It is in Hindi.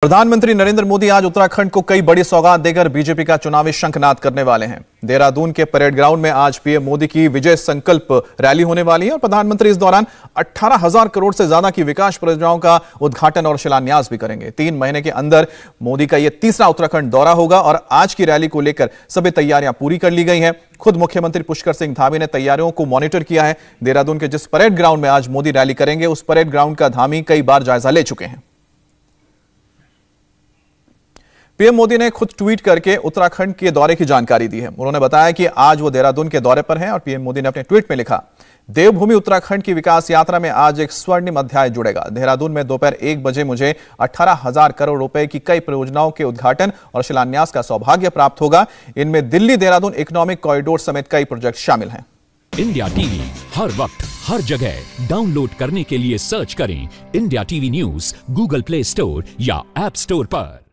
प्रधानमंत्री नरेंद्र मोदी आज उत्तराखंड को कई बड़ी सौगात देकर बीजेपी का चुनावी शंखनाद करने वाले हैं देहरादून के परेड ग्राउंड में आज पीएम मोदी की विजय संकल्प रैली होने वाली है और प्रधानमंत्री इस दौरान अट्ठारह हजार करोड़ से ज्यादा की विकास परियोजनाओं का उद्घाटन और शिलान्यास भी करेंगे तीन महीने के अंदर मोदी का यह तीसरा उत्तराखंड दौरा होगा और आज की रैली को लेकर सभी तैयारियां पूरी कर ली गई हैं खुद मुख्यमंत्री पुष्कर सिंह धामी ने तैयारियों को मॉनिटर किया है देहरादून के जिस परेड ग्राउंड में आज मोदी रैली करेंगे उस परेड ग्राउंड का धामी कई बार जायजा ले चुके हैं पीएम मोदी ने खुद ट्वीट करके उत्तराखंड के दौरे की जानकारी दी है उन्होंने बताया कि आज वो देहरादून के दौरे पर हैं और पीएम मोदी ने अपने ट्वीट में लिखा देवभूमि उत्तराखंड की विकास यात्रा में आज एक स्वर्णिम अध्याय जुड़ेगा देहरादून में दोपहर एक बजे मुझे अठारह हजार करोड़ रुपए की कई परियोजनाओं के उद्घाटन और शिलान्यास का सौभाग्य प्राप्त होगा इनमें दिल्ली देहरादून इकोनॉमिक कॉरिडोर समेत कई प्रोजेक्ट शामिल हैं इंडिया टीवी हर वक्त हर जगह डाउनलोड करने के लिए सर्च करें India TV news Google Play Store या एप स्टोर पर